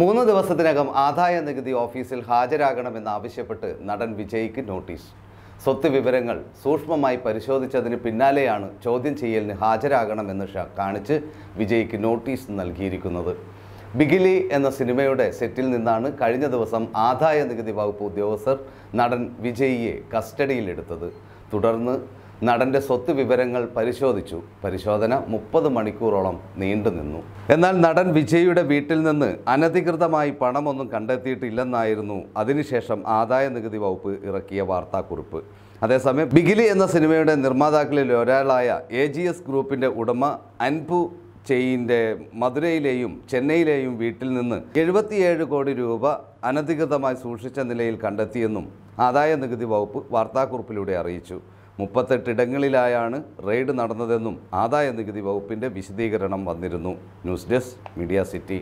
മൂന്ന് ദിവസത്തിനകം ആദായ നികുതി ഓഫീസിൽ ഹാജരാകണമെന്നാവശ്യപ്പെട്ട് നടൻ വിജയ്ക്ക് നോട്ടീസ് സ്വത്ത് വിവരങ്ങൾ സൂക്ഷ്മമായി പരിശോധിച്ചതിന് പിന്നാലെയാണ് ചോദ്യം ചെയ്യലിന് ഹാജരാകണമെന്ന് കാണിച്ച് വിജയ്ക്ക് നോട്ടീസ് നൽകിയിരിക്കുന്നത് ബിഗിലി എന്ന സിനിമയുടെ സെറ്റിൽ നിന്നാണ് കഴിഞ്ഞ ദിവസം ആദായ നികുതി വകുപ്പ് ഉദ്യോഗസ്ഥർ നടൻ വിജയിയെ കസ്റ്റഡിയിലെടുത്തത് തുടർന്ന് നടൻ്റെ സ്വത്ത് വിവരങ്ങൾ പരിശോധിച്ചു പരിശോധന മുപ്പത് മണിക്കൂറോളം നീണ്ടുനിന്നു എന്നാൽ നടൻ വിജയ്യുടെ വീട്ടിൽ നിന്ന് അനധികൃതമായി പണമൊന്നും കണ്ടെത്തിയിട്ടില്ലെന്നായിരുന്നു അതിനുശേഷം ആദായ നികുതി വകുപ്പ് ഇറക്കിയ വാർത്താക്കുറിപ്പ് അതേസമയം ബിഗിലി എന്ന സിനിമയുടെ നിർമ്മാതാക്കളിൽ ഒരാളായ എ ജി എസ് ഗ്രൂപ്പിൻ്റെ ഉടമ അൻപു ചെയ്യിൻ്റെ മധുരയിലെയും ചെന്നൈയിലെയും വീട്ടിൽ നിന്ന് എഴുപത്തിയേഴ് കോടി രൂപ അനധികൃതമായി സൂക്ഷിച്ച നിലയിൽ കണ്ടെത്തിയെന്നും ആദായ നികുതി വകുപ്പ് വാർത്താക്കുറിപ്പിലൂടെ അറിയിച്ചു മുപ്പത്തെട്ടിടങ്ങളിലായാണ് റെയ്ഡ് നടന്നതെന്നും ആദായ നികുതി വകുപ്പിൻ്റെ വിശദീകരണം വന്നിരുന്നു ന്യൂസ് ഡെസ്ക് മീഡിയ സിറ്റി